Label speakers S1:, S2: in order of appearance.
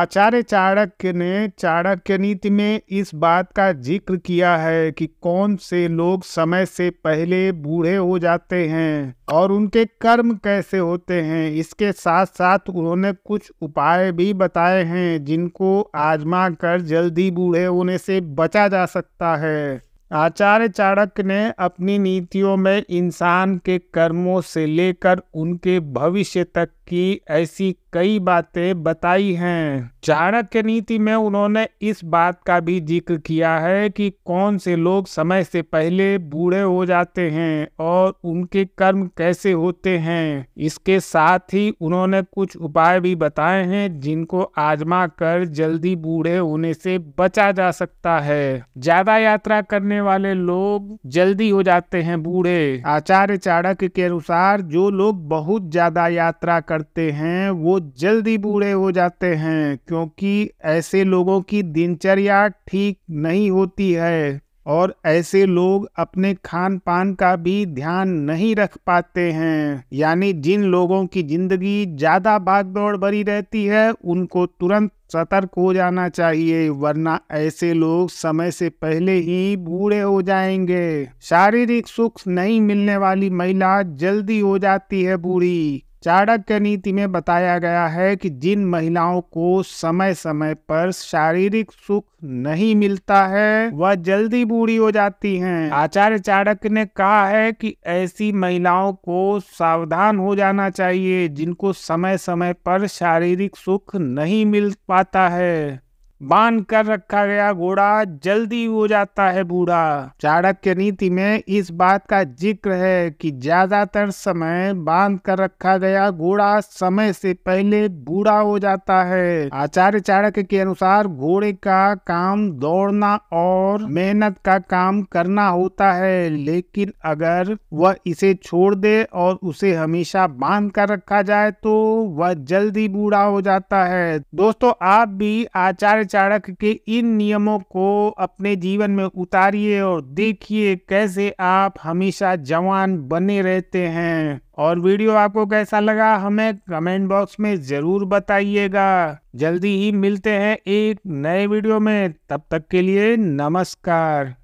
S1: आचार्य चाणक्य ने चाणक्य नीति में इस बात का जिक्र किया है कि कौन से लोग समय से पहले बूढ़े हो जाते हैं और उनके कर्म कैसे होते हैं इसके साथ साथ उन्होंने कुछ उपाय भी बताए हैं जिनको आजमा कर जल्दी बूढ़े होने से बचा जा सकता है आचार्य चाणक ने अपनी नीतियों में इंसान के कर्मों से लेकर उनके भविष्य तक की ऐसी कई बातें बताई हैं चाणक्य नीति में उन्होंने इस बात का भी जिक्र किया है कि कौन से लोग समय से पहले बूढ़े हो जाते हैं और उनके कर्म कैसे होते हैं इसके साथ ही उन्होंने कुछ उपाय भी बताए हैं जिनको आजमा कर जल्दी बूढ़े होने से बचा जा सकता है ज्यादा यात्रा करने वाले लोग जल्दी हो जाते हैं बूढ़े आचार्य चाणक्य के अनुसार जो लोग बहुत ज्यादा यात्रा करते हैं वो जल्दी बूढ़े हो जाते हैं क्योंकि ऐसे लोगों की दिनचर्या ठीक नहीं होती है और ऐसे लोग अपने खान पान का भी ध्यान नहीं रख पाते हैं यानी जिन लोगों की जिंदगी ज़्यादा दौड़ भरी रहती है उनको तुरंत सतर्क हो जाना चाहिए वरना ऐसे लोग समय से पहले ही बूढ़े हो जाएंगे शारीरिक सुख नहीं मिलने वाली महिला जल्दी हो जाती है बूढ़ी चाणक्य नीति में बताया गया है कि जिन महिलाओं को समय समय पर शारीरिक सुख नहीं मिलता है वह जल्दी बूढ़ी हो जाती हैं। आचार्य चाणक्य ने कहा है कि ऐसी महिलाओं को सावधान हो जाना चाहिए जिनको समय समय पर शारीरिक सुख नहीं मिल पाता है बांध कर रखा गया घोड़ा जल्दी हो जाता है बूढ़ा चाणक्य नीति में इस बात का जिक्र है कि ज्यादातर समय बांध कर रखा गया घोड़ा समय से पहले बूढ़ा हो जाता है आचार्य चाणक्य के अनुसार घोड़े का काम दौड़ना और मेहनत का काम करना होता है लेकिन अगर वह इसे छोड़ दे और उसे हमेशा बांध कर रखा जाए तो वह जल्दी बूढ़ा हो जाता है दोस्तों आप भी आचार्य चाणक्य के इन नियमों को अपने जीवन में उतारिए और देखिए कैसे आप हमेशा जवान बने रहते हैं और वीडियो आपको कैसा लगा हमें कमेंट बॉक्स में ज़रूर बताइएगा जल्दी ही मिलते हैं एक नए वीडियो में तब तक के लिए नमस्कार